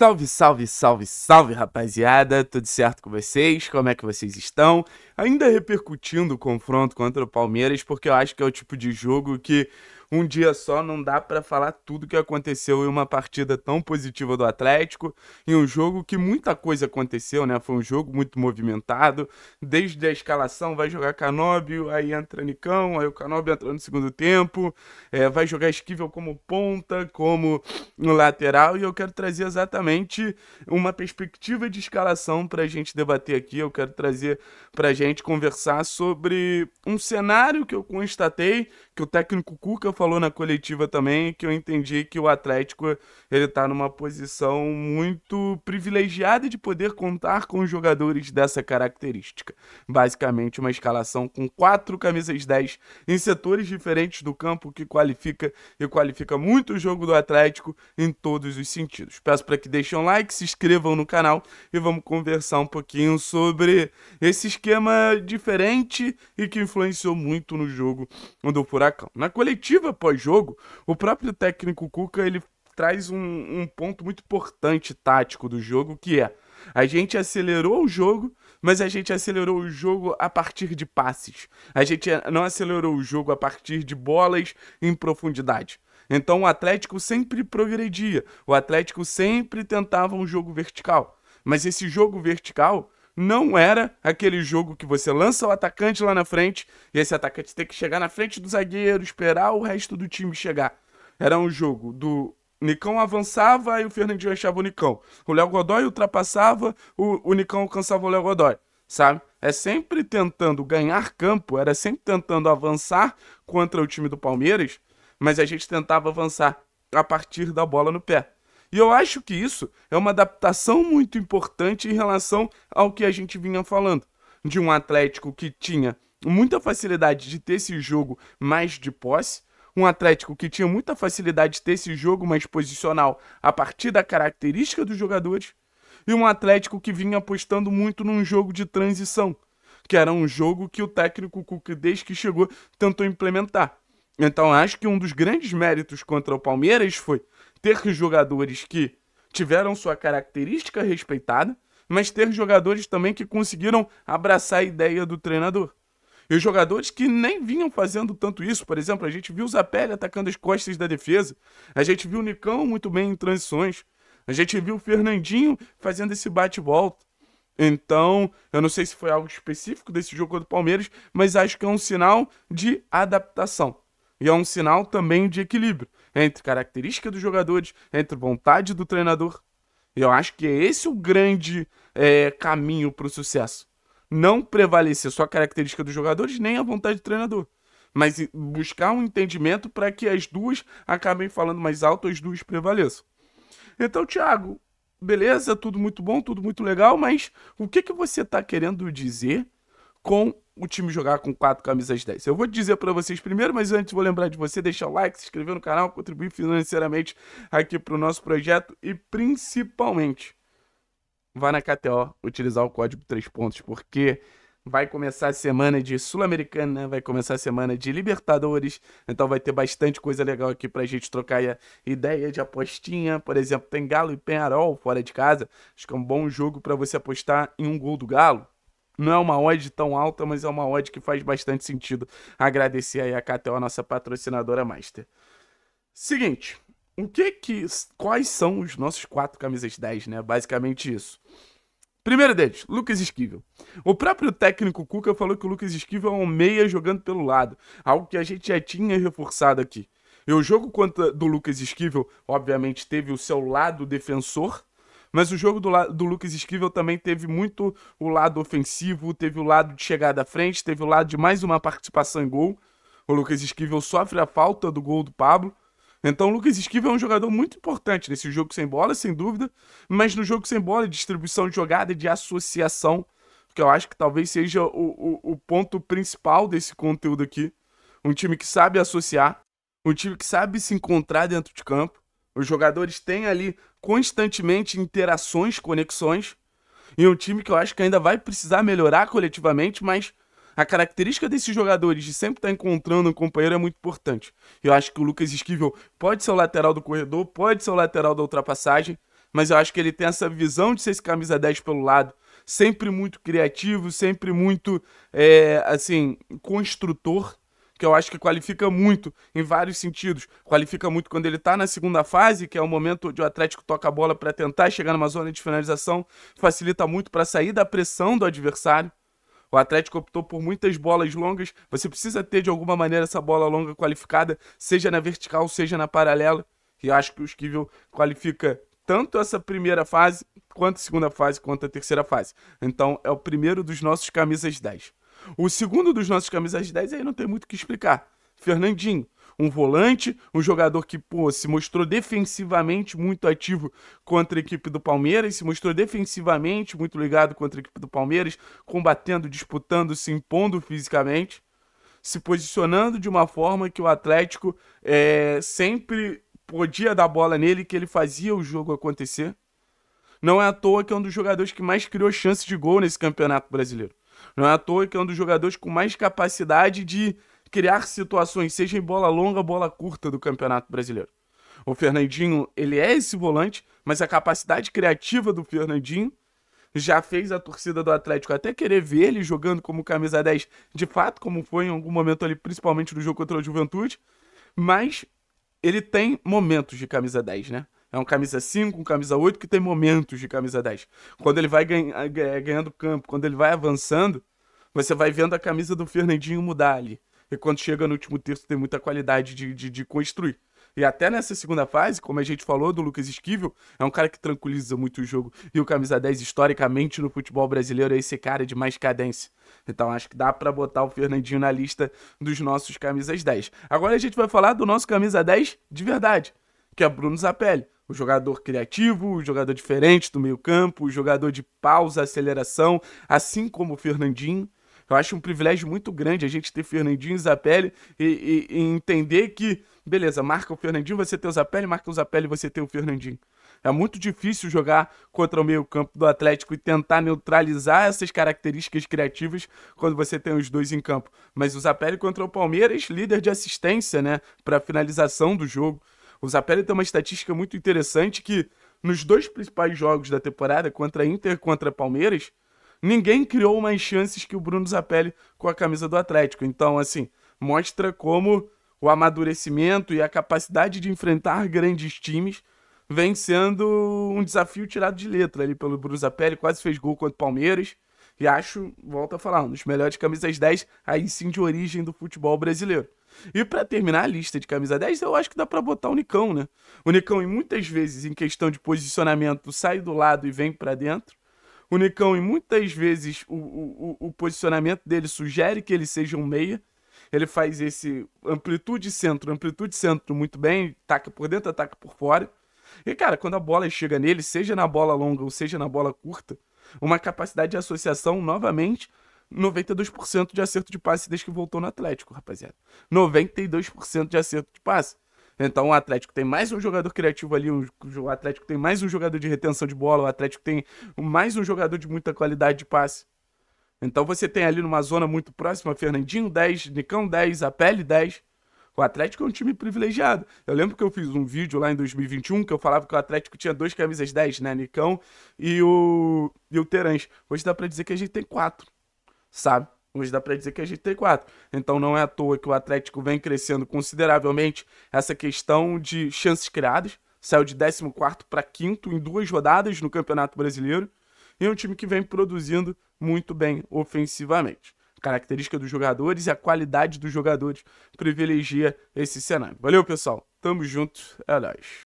Salve, salve, salve, salve, rapaziada! Tudo certo com vocês? Como é que vocês estão? Ainda repercutindo o confronto contra o Palmeiras, porque eu acho que é o tipo de jogo que um dia só não dá para falar tudo que aconteceu em uma partida tão positiva do Atlético, em um jogo que muita coisa aconteceu, né? Foi um jogo muito movimentado, desde a escalação vai jogar Canóbio, aí entra Nicão, aí o Canóbio entra no segundo tempo, é, vai jogar Esquivel como ponta, como no lateral, e eu quero trazer exatamente uma perspectiva de escalação para a gente debater aqui, eu quero trazer para a gente conversar sobre um cenário que eu constatei, que o técnico Cuca falou na coletiva também que eu entendi que o Atlético ele tá numa posição muito privilegiada de poder contar com jogadores dessa característica. Basicamente uma escalação com quatro camisas 10 em setores diferentes do campo que qualifica e qualifica muito o jogo do Atlético em todos os sentidos. Peço para que deixem um like, se inscrevam no canal e vamos conversar um pouquinho sobre esse esquema diferente e que influenciou muito no jogo do Furacão. Na coletiva após jogo, o próprio técnico Cuca ele traz um, um ponto muito importante tático do jogo, que é a gente acelerou o jogo, mas a gente acelerou o jogo a partir de passes. A gente não acelerou o jogo a partir de bolas em profundidade. Então o Atlético sempre progredia, o Atlético sempre tentava um jogo vertical. Mas esse jogo vertical não era aquele jogo que você lança o atacante lá na frente e esse atacante tem que chegar na frente do zagueiro, esperar o resto do time chegar. Era um jogo do Nicão avançava e o Fernandinho achava o Nicão. O Léo Godoy ultrapassava, o, o Nicão alcançava o Léo Godoy, sabe? É sempre tentando ganhar campo, era sempre tentando avançar contra o time do Palmeiras, mas a gente tentava avançar a partir da bola no pé. E eu acho que isso é uma adaptação muito importante em relação ao que a gente vinha falando. De um Atlético que tinha muita facilidade de ter esse jogo mais de posse, um Atlético que tinha muita facilidade de ter esse jogo mais posicional a partir da característica dos jogadores, e um Atlético que vinha apostando muito num jogo de transição, que era um jogo que o técnico Cuca, desde que chegou, tentou implementar. Então acho que um dos grandes méritos contra o Palmeiras foi ter jogadores que tiveram sua característica respeitada, mas ter jogadores também que conseguiram abraçar a ideia do treinador. E os jogadores que nem vinham fazendo tanto isso, por exemplo, a gente viu o Zapelli atacando as costas da defesa, a gente viu o Nicão muito bem em transições, a gente viu o Fernandinho fazendo esse bate-volta. Então, eu não sei se foi algo específico desse jogo contra o Palmeiras, mas acho que é um sinal de adaptação. E é um sinal também de equilíbrio entre característica dos jogadores, entre vontade do treinador. Eu acho que é esse o grande é, caminho para o sucesso. Não prevalecer só a característica dos jogadores, nem a vontade do treinador. Mas buscar um entendimento para que as duas acabem falando mais alto, as duas prevaleçam. Então, Thiago, beleza, tudo muito bom, tudo muito legal, mas o que, que você está querendo dizer com o time jogar com quatro camisas 10. Eu vou dizer para vocês primeiro, mas antes vou lembrar de você deixar o like, se inscrever no canal, contribuir financeiramente aqui para o nosso projeto e principalmente vá na KTO utilizar o código 3 pontos, porque vai começar a semana de Sul-Americana, vai começar a semana de Libertadores, então vai ter bastante coisa legal aqui para a gente trocar a ideia de apostinha. Por exemplo, tem Galo e Penharol fora de casa, acho que é um bom jogo para você apostar em um gol do Galo. Não é uma odd tão alta, mas é uma odd que faz bastante sentido. Agradecer aí a KTO, a nossa patrocinadora master. Seguinte, o que que quais são os nossos quatro camisas 10, né? Basicamente isso. Primeiro deles, Lucas Esquivel. O próprio técnico Cuca falou que o Lucas Esquivel é um meia jogando pelo lado, algo que a gente já tinha reforçado aqui. E o jogo contra do Lucas Esquivel, obviamente, teve o seu lado defensor, mas o jogo do, do Lucas Esquivel também teve muito o lado ofensivo, teve o lado de chegada à frente, teve o lado de mais uma participação em gol. O Lucas Esquivel sofre a falta do gol do Pablo. Então o Lucas Esquivel é um jogador muito importante nesse jogo sem bola, sem dúvida, mas no jogo sem bola, distribuição de jogada e de associação, que eu acho que talvez seja o, o, o ponto principal desse conteúdo aqui. Um time que sabe associar, um time que sabe se encontrar dentro de campo. Os jogadores têm ali constantemente interações, conexões, e um time que eu acho que ainda vai precisar melhorar coletivamente, mas a característica desses jogadores de sempre estar tá encontrando um companheiro é muito importante. Eu acho que o Lucas Esquivel pode ser o lateral do corredor, pode ser o lateral da ultrapassagem, mas eu acho que ele tem essa visão de ser esse camisa 10 pelo lado, sempre muito criativo, sempre muito, é, assim, construtor que eu acho que qualifica muito em vários sentidos. Qualifica muito quando ele está na segunda fase, que é o momento onde o Atlético toca a bola para tentar chegar numa zona de finalização, facilita muito para sair da pressão do adversário. O Atlético optou por muitas bolas longas. Você precisa ter de alguma maneira essa bola longa qualificada, seja na vertical, seja na paralela. E acho que o Esquivel qualifica tanto essa primeira fase, quanto a segunda fase, quanto a terceira fase. Então é o primeiro dos nossos camisas 10. O segundo dos nossos camisas 10 aí não tem muito o que explicar. Fernandinho, um volante, um jogador que pô, se mostrou defensivamente muito ativo contra a equipe do Palmeiras, se mostrou defensivamente muito ligado contra a equipe do Palmeiras, combatendo, disputando, se impondo fisicamente, se posicionando de uma forma que o Atlético é, sempre podia dar bola nele, que ele fazia o jogo acontecer. Não é à toa que é um dos jogadores que mais criou chance de gol nesse campeonato brasileiro. Não é à toa que é um dos jogadores com mais capacidade de criar situações, seja em bola longa, bola curta do Campeonato Brasileiro. O Fernandinho, ele é esse volante, mas a capacidade criativa do Fernandinho já fez a torcida do Atlético até querer ver ele jogando como camisa 10, de fato, como foi em algum momento ali, principalmente no jogo contra a Juventude, mas ele tem momentos de camisa 10, né? É um camisa 5, um camisa 8 que tem momentos de camisa 10. Quando ele vai ganha, eh, ganhando campo, quando ele vai avançando, você vai vendo a camisa do Fernandinho mudar ali. E quando chega no último terço, tem muita qualidade de, de, de construir. E até nessa segunda fase, como a gente falou do Lucas Esquivel, é um cara que tranquiliza muito o jogo. E o camisa 10, historicamente, no futebol brasileiro, é esse cara de mais cadência. Então acho que dá para botar o Fernandinho na lista dos nossos camisas 10. Agora a gente vai falar do nosso camisa 10 de verdade, que é Bruno Zapelli o jogador criativo, o jogador diferente do meio-campo, o jogador de pausa, aceleração, assim como o Fernandinho. Eu acho um privilégio muito grande a gente ter Fernandinho e Zapelli e, e, e entender que, beleza, marca o Fernandinho, você tem o Zapelli, marca o Zapelli, você tem o Fernandinho. É muito difícil jogar contra o meio-campo do Atlético e tentar neutralizar essas características criativas quando você tem os dois em campo. Mas o Zapelli contra o Palmeiras, líder de assistência, né, para finalização do jogo. O Zapelli tem uma estatística muito interessante que nos dois principais jogos da temporada, contra Inter e contra Palmeiras, ninguém criou mais chances que o Bruno Zapelli com a camisa do Atlético. Então, assim, mostra como o amadurecimento e a capacidade de enfrentar grandes times vem sendo um desafio tirado de letra ali pelo Bruno Zapelli. Quase fez gol contra o Palmeiras. E acho, volto a falar, um dos melhores camisas 10, aí sim de origem do futebol brasileiro. E para terminar a lista de camisa 10, eu acho que dá para botar o Nicão, né? O Nicão, muitas vezes, em questão de posicionamento, sai do lado e vem para dentro. O Nicão, muitas vezes, o, o, o posicionamento dele sugere que ele seja um meia. Ele faz esse amplitude centro, amplitude centro muito bem, taca por dentro, ataca por fora. E, cara, quando a bola chega nele, seja na bola longa ou seja na bola curta, uma capacidade de associação novamente 92% de acerto de passe desde que voltou no Atlético, rapaziada. 92% de acerto de passe. Então o Atlético tem mais um jogador criativo ali, o Atlético tem mais um jogador de retenção de bola, o Atlético tem mais um jogador de muita qualidade de passe. Então você tem ali numa zona muito próxima, Fernandinho 10, Nicão 10, Apele 10. O Atlético é um time privilegiado. Eu lembro que eu fiz um vídeo lá em 2021 que eu falava que o Atlético tinha dois camisas 10, né? Nicão e o, e o Terãs. Hoje dá pra dizer que a gente tem quatro sabe? Hoje dá para dizer que a gente tem quatro. Então não é à toa que o Atlético vem crescendo consideravelmente essa questão de chances criadas. Saiu de 14 para quinto em duas rodadas no Campeonato Brasileiro. E é um time que vem produzindo muito bem ofensivamente. característica dos jogadores e a qualidade dos jogadores privilegia esse cenário. Valeu, pessoal. Tamo junto. É nóis.